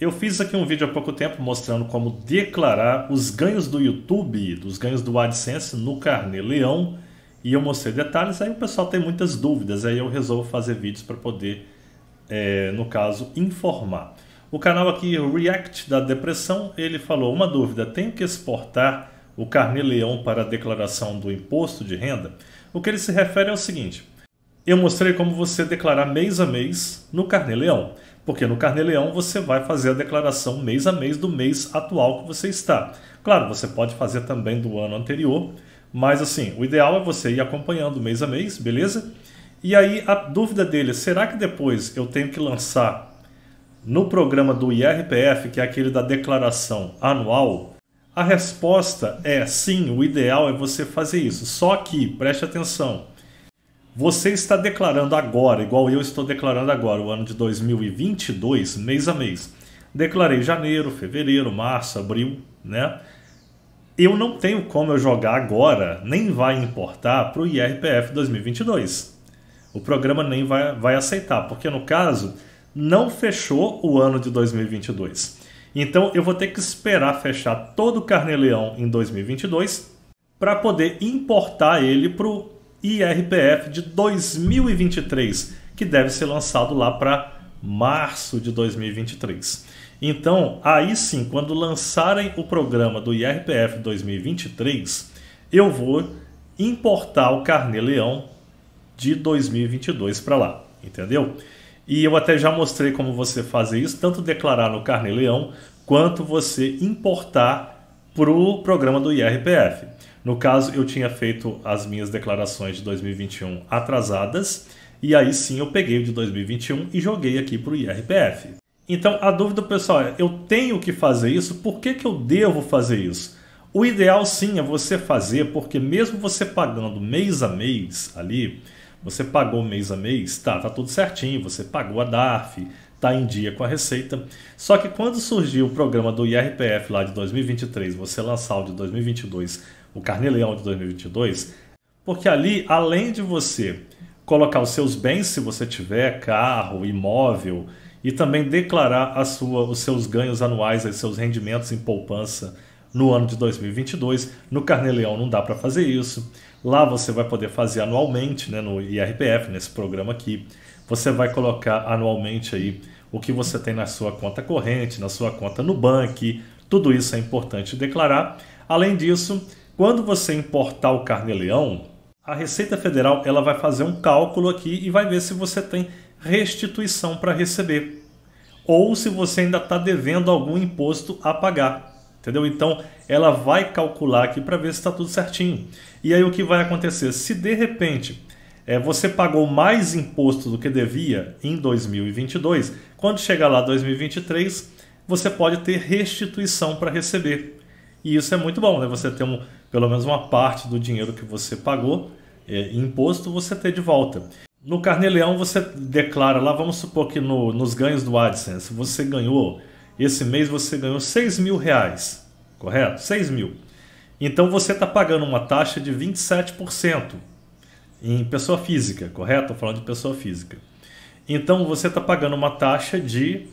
Eu fiz aqui um vídeo há pouco tempo mostrando como declarar os ganhos do YouTube, dos ganhos do AdSense no Carne Leão, e eu mostrei detalhes, aí o pessoal tem muitas dúvidas, aí eu resolvo fazer vídeos para poder, é, no caso, informar. O canal aqui, React da Depressão, ele falou uma dúvida, tenho que exportar o Leão para a declaração do imposto de renda? O que ele se refere é o seguinte, eu mostrei como você declarar mês a mês no Leão. Porque no Carneleão você vai fazer a declaração mês a mês do mês atual que você está. Claro, você pode fazer também do ano anterior, mas assim, o ideal é você ir acompanhando mês a mês, beleza? E aí a dúvida dele é, será que depois eu tenho que lançar no programa do IRPF, que é aquele da declaração anual? A resposta é sim, o ideal é você fazer isso. Só que, preste atenção, você está declarando agora, igual eu estou declarando agora, o ano de 2022, mês a mês. Declarei janeiro, fevereiro, março, abril, né? Eu não tenho como eu jogar agora, nem vai importar para o IRPF 2022. O programa nem vai, vai aceitar, porque no caso não fechou o ano de 2022. Então eu vou ter que esperar fechar todo o Carneleão em 2022 para poder importar ele para o IRPF de 2023, que deve ser lançado lá para março de 2023. Então, aí sim, quando lançarem o programa do IRPF 2023, eu vou importar o Carnê Leão de 2022 para lá, entendeu? E eu até já mostrei como você fazer isso, tanto declarar no Carnê Leão quanto você importar para o programa do IRPF. No caso, eu tinha feito as minhas declarações de 2021 atrasadas, e aí sim eu peguei o de 2021 e joguei aqui para o IRPF. Então a dúvida pessoal é: eu tenho que fazer isso? Por que, que eu devo fazer isso? O ideal sim é você fazer, porque mesmo você pagando mês a mês ali, você pagou mês a mês, tá, tá tudo certinho, você pagou a DARF, está em dia com a receita. Só que quando surgiu o programa do IRPF lá de 2023, você lançar o de 2022, o Carneleão de 2022, porque ali, além de você colocar os seus bens, se você tiver carro, imóvel, e também declarar a sua, os seus ganhos anuais, os seus rendimentos em poupança no ano de 2022, no Carneleão não dá para fazer isso. Lá você vai poder fazer anualmente, né, no IRPF, nesse programa aqui. Você vai colocar anualmente aí o que você tem na sua conta corrente, na sua conta no banco. Tudo isso é importante declarar. Além disso, quando você importar o carneleão, a Receita Federal ela vai fazer um cálculo aqui e vai ver se você tem restituição para receber ou se você ainda está devendo algum imposto a pagar. Entendeu? Então, ela vai calcular aqui para ver se está tudo certinho. E aí o que vai acontecer? Se de repente é, você pagou mais imposto do que devia em 2022, quando chegar lá 2023, você pode ter restituição para receber. E isso é muito bom, né? Você ter um, pelo menos uma parte do dinheiro que você pagou é, imposto, você ter de volta. No Carneleão, você declara lá, vamos supor que no, nos ganhos do AdSense você ganhou esse mês você ganhou 6 mil reais, correto? 6 mil. Então você está pagando uma taxa de 27% em pessoa física, correto? Estou falando de pessoa física. Então você está pagando uma taxa de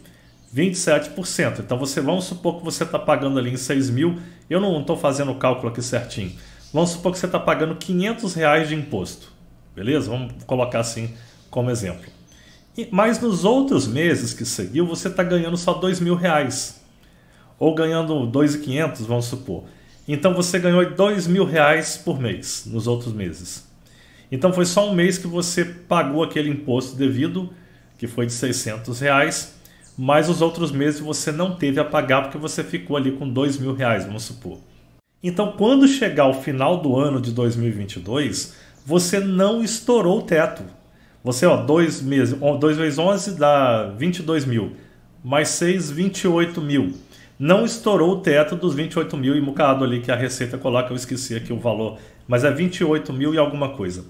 27%. Então você vamos supor que você está pagando ali em 6 mil. Eu não estou fazendo o cálculo aqui certinho. Vamos supor que você está pagando 500 reais de imposto, beleza? Vamos colocar assim como exemplo. Mas nos outros meses que seguiu, você está ganhando só dois mil reais. Ou ganhando 2.500, vamos supor. Então você ganhou dois mil reais por mês nos outros meses. Então foi só um mês que você pagou aquele imposto devido, que foi de 600 reais, mas os outros meses você não teve a pagar porque você ficou ali com dois mil reais, vamos supor. Então quando chegar o final do ano de 2022, você não estourou o teto. Você, ó, 2 meses, dois vezes 11 dá 22 mil. Mais 6, 28 mil. Não estourou o teto dos 28 mil e mucado ali que a Receita coloca, eu esqueci aqui o valor, mas é 28 mil e alguma coisa.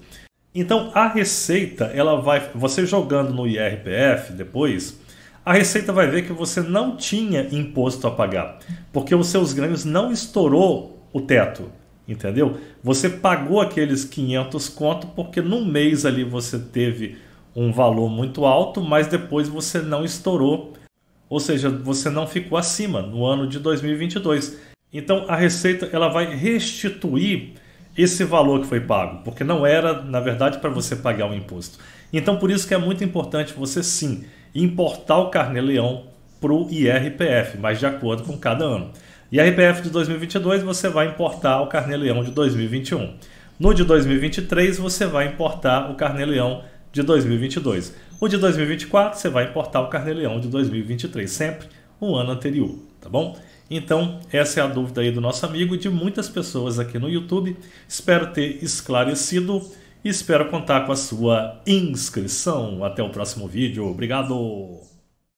Então a Receita, ela vai, você jogando no IRPF depois, a Receita vai ver que você não tinha imposto a pagar, porque os seus ganhos não estourou o teto entendeu? Você pagou aqueles 500 conto porque no mês ali você teve um valor muito alto, mas depois você não estourou, ou seja, você não ficou acima no ano de 2022. Então a receita ela vai restituir esse valor que foi pago, porque não era, na verdade, para você pagar o um imposto. Então por isso que é muito importante você sim importar o carnê-leão para o IRPF, mas de acordo com cada ano. E a RPF de 2022 você vai importar o Leão de 2021. No de 2023 você vai importar o Leão de 2022. O de 2024 você vai importar o Leão de 2023, sempre o ano anterior, tá bom? Então, essa é a dúvida aí do nosso amigo e de muitas pessoas aqui no YouTube. Espero ter esclarecido e espero contar com a sua inscrição. Até o próximo vídeo. Obrigado!